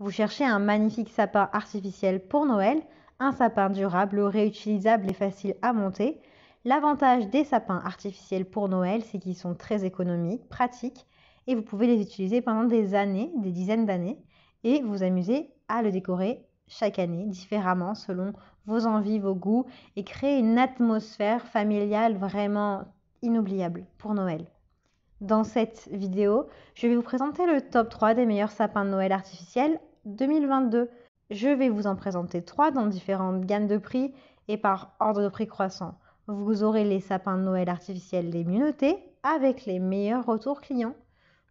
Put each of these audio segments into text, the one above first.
Vous cherchez un magnifique sapin artificiel pour Noël, un sapin durable, réutilisable et facile à monter. L'avantage des sapins artificiels pour Noël, c'est qu'ils sont très économiques, pratiques, et vous pouvez les utiliser pendant des années, des dizaines d'années, et vous amuser à le décorer chaque année différemment selon vos envies, vos goûts, et créer une atmosphère familiale vraiment inoubliable pour Noël. Dans cette vidéo, je vais vous présenter le top 3 des meilleurs sapins de Noël artificiels 2022. Je vais vous en présenter trois dans différentes gammes de prix et par ordre de prix croissant. Vous aurez les sapins de Noël artificiels les notés, avec les meilleurs retours clients.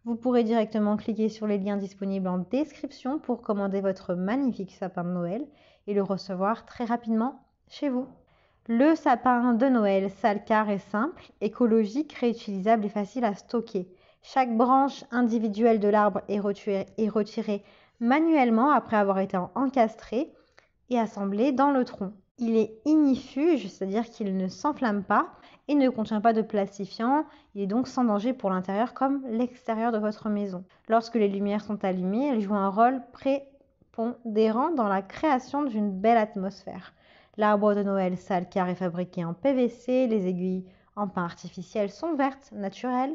Vous pourrez directement cliquer sur les liens disponibles en description pour commander votre magnifique sapin de Noël et le recevoir très rapidement chez vous. Le sapin de Noël Salcar est simple, écologique, réutilisable et facile à stocker. Chaque branche individuelle de l'arbre est, retirée manuellement après avoir été encastrée et assemblée dans le tronc. Il est ignifuge, c'est-à-dire qu'il ne s'enflamme pas et ne contient pas de plastifiant. Il est donc sans danger pour l'intérieur comme l'extérieur de votre maison. Lorsque les lumières sont allumées, elles jouent un rôle prépondérant dans la création d'une belle atmosphère. L'arbre de Noël sale car est fabriqué en PVC, les aiguilles en pain artificiel sont vertes, naturelles,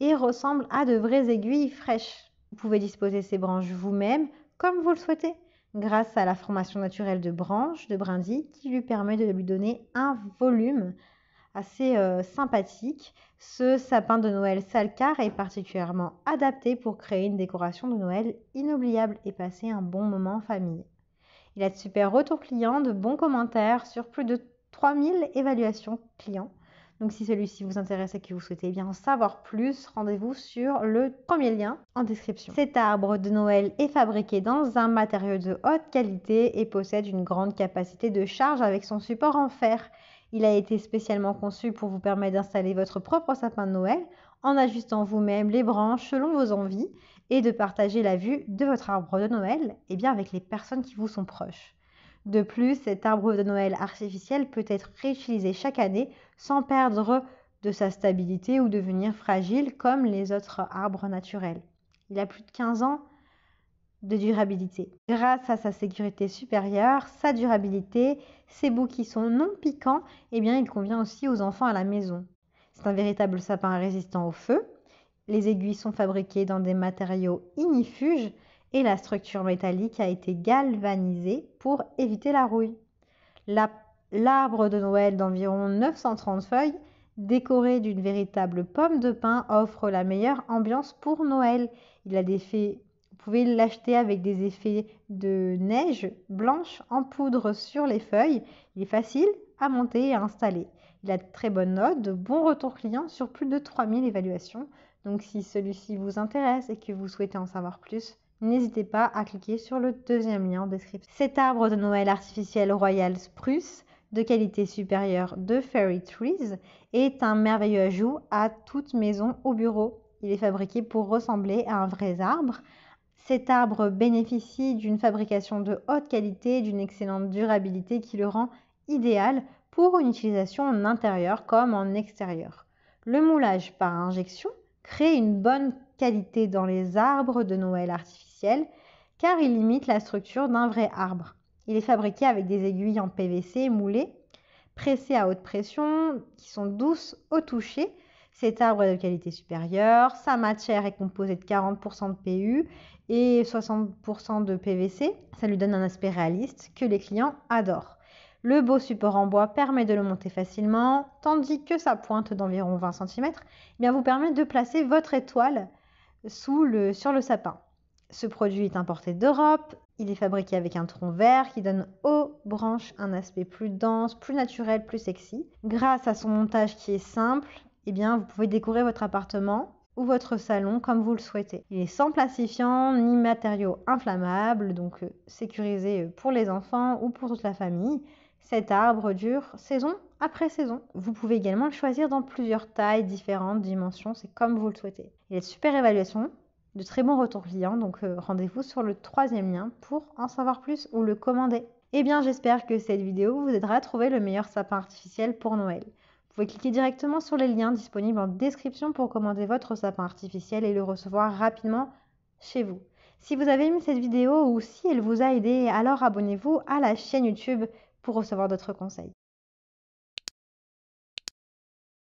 et ressemble à de vraies aiguilles fraîches. Vous pouvez disposer ces branches vous-même comme vous le souhaitez grâce à la formation naturelle de branches, de brindilles, qui lui permet de lui donner un volume assez euh, sympathique. Ce sapin de Noël Salcar est particulièrement adapté pour créer une décoration de Noël inoubliable et passer un bon moment en famille. Il a de super retours clients, de bons commentaires sur plus de 3000 évaluations clients donc si celui-ci vous intéresse et que vous souhaitez bien en savoir plus, rendez-vous sur le premier lien en description. Cet arbre de Noël est fabriqué dans un matériau de haute qualité et possède une grande capacité de charge avec son support en fer. Il a été spécialement conçu pour vous permettre d'installer votre propre sapin de Noël en ajustant vous-même les branches selon vos envies et de partager la vue de votre arbre de Noël et eh bien avec les personnes qui vous sont proches. De plus, cet arbre de Noël artificiel peut être réutilisé chaque année sans perdre de sa stabilité ou devenir fragile comme les autres arbres naturels. Il a plus de 15 ans de durabilité. Grâce à sa sécurité supérieure, sa durabilité, ses bouts qui sont non piquants, eh bien il convient aussi aux enfants à la maison. C'est un véritable sapin résistant au feu. Les aiguilles sont fabriquées dans des matériaux ignifuges et la structure métallique a été galvanisée pour éviter la rouille. L'arbre de Noël d'environ 930 feuilles, décoré d'une véritable pomme de pin, offre la meilleure ambiance pour Noël. Il a des faits, vous pouvez l'acheter avec des effets de neige blanche en poudre sur les feuilles. Il est facile à monter et à installer. Il a de très bonnes notes, de bons retours clients sur plus de 3000 évaluations. Donc si celui-ci vous intéresse et que vous souhaitez en savoir plus, n'hésitez pas à cliquer sur le deuxième lien en description. Cet arbre de Noël artificiel Royal Spruce de qualité supérieure de Fairy Trees est un merveilleux ajout à toute maison ou bureau. Il est fabriqué pour ressembler à un vrai arbre. Cet arbre bénéficie d'une fabrication de haute qualité, d'une excellente durabilité qui le rend idéal pour une utilisation en intérieur comme en extérieur. Le moulage par injection crée une bonne qualité dans les arbres de Noël artificiels car il limite la structure d'un vrai arbre. Il est fabriqué avec des aiguilles en PVC moulées, pressées à haute pression, qui sont douces au toucher. Cet arbre est de qualité supérieure, sa matière est composée de 40% de PU et 60% de PVC. Ça lui donne un aspect réaliste que les clients adorent. Le beau support en bois permet de le monter facilement, tandis que sa pointe d'environ 20 cm eh vous permet de placer votre étoile sur le sapin. Ce produit est importé d'Europe, il est fabriqué avec un tronc vert qui donne aux branches un aspect plus dense, plus naturel, plus sexy. Grâce à son montage qui est simple, eh bien, vous pouvez décorer votre appartement ou votre salon comme vous le souhaitez. Il est sans plastifiant ni matériaux inflammables, donc euh, sécurisé euh, pour les enfants ou pour toute la famille. Cet arbre dure saison après saison. Vous pouvez également le choisir dans plusieurs tailles différentes, dimensions, c'est comme vous le souhaitez. Il est de super évaluation, de très bons retours clients. Donc euh, rendez-vous sur le troisième lien pour en savoir plus ou le commander. Eh bien j'espère que cette vidéo vous aidera à trouver le meilleur sapin artificiel pour Noël. Vous pouvez cliquer directement sur les liens disponibles en description pour commander votre sapin artificiel et le recevoir rapidement chez vous. Si vous avez aimé cette vidéo ou si elle vous a aidé, alors abonnez-vous à la chaîne YouTube pour recevoir d'autres conseils.